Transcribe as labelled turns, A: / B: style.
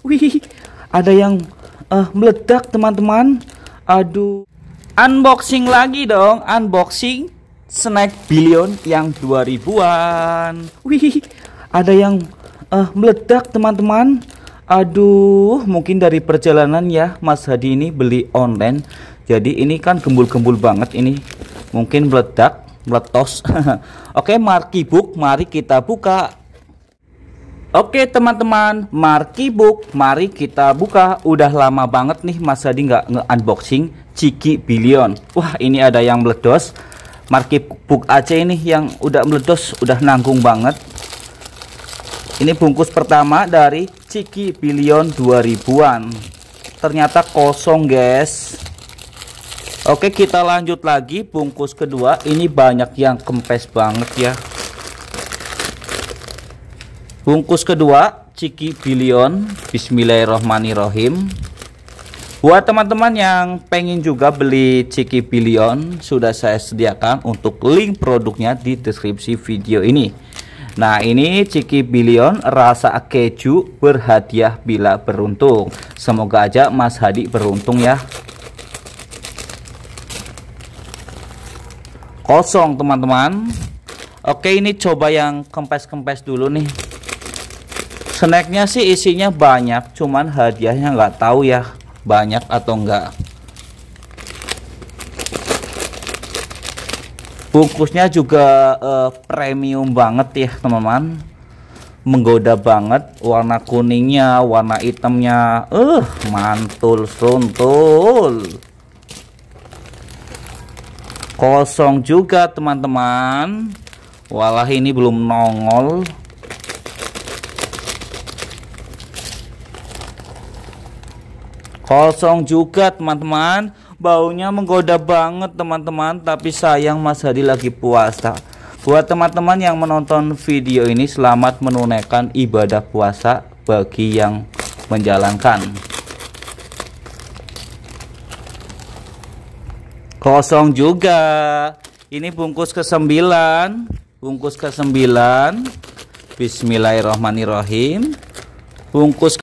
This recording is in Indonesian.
A: Wih, ada yang uh, meledak teman-teman. Aduh. Unboxing lagi dong, unboxing snack billion yang 2000-an. Wih, ada yang uh, meledak teman-teman. Aduh, mungkin dari perjalanan ya Mas Hadi ini beli online. Jadi ini kan gembul-gembul banget ini. Mungkin meledak, meletos. Oke, Book, mari kita buka Oke teman-teman, Markibook, mari kita buka. Udah lama banget nih Mas Hadi nggak nge-unboxing Ciki Billion. Wah ini ada yang meledos. Markibook aja ini yang udah meledos, udah nanggung banget. Ini bungkus pertama dari Ciki Billion 2000-an. Ternyata kosong guys. Oke kita lanjut lagi bungkus kedua. Ini banyak yang kempes banget ya Bungkus kedua, Ciki billion Bismillahirrohmanirrohim. Buat teman-teman yang pengen juga beli Ciki billion sudah saya sediakan untuk link produknya di deskripsi video ini. Nah ini Ciki billion rasa keju berhadiah bila beruntung. Semoga aja Mas Hadi beruntung ya. Kosong teman-teman. Oke ini coba yang kempes-kempes dulu nih snacknya sih isinya banyak cuman hadiahnya nggak tahu ya banyak atau enggak bungkusnya juga uh, premium banget ya teman-teman menggoda banget warna kuningnya warna hitamnya eh uh, mantul suntul kosong juga teman-teman walah ini belum nongol Kosong juga teman-teman Baunya menggoda banget teman-teman Tapi sayang Mas Hadi lagi puasa Buat teman-teman yang menonton video ini Selamat menunaikan ibadah puasa Bagi yang menjalankan Kosong juga Ini bungkus ke sembilan Bungkus ke sembilan Bismillahirrahmanirrahim Bungkus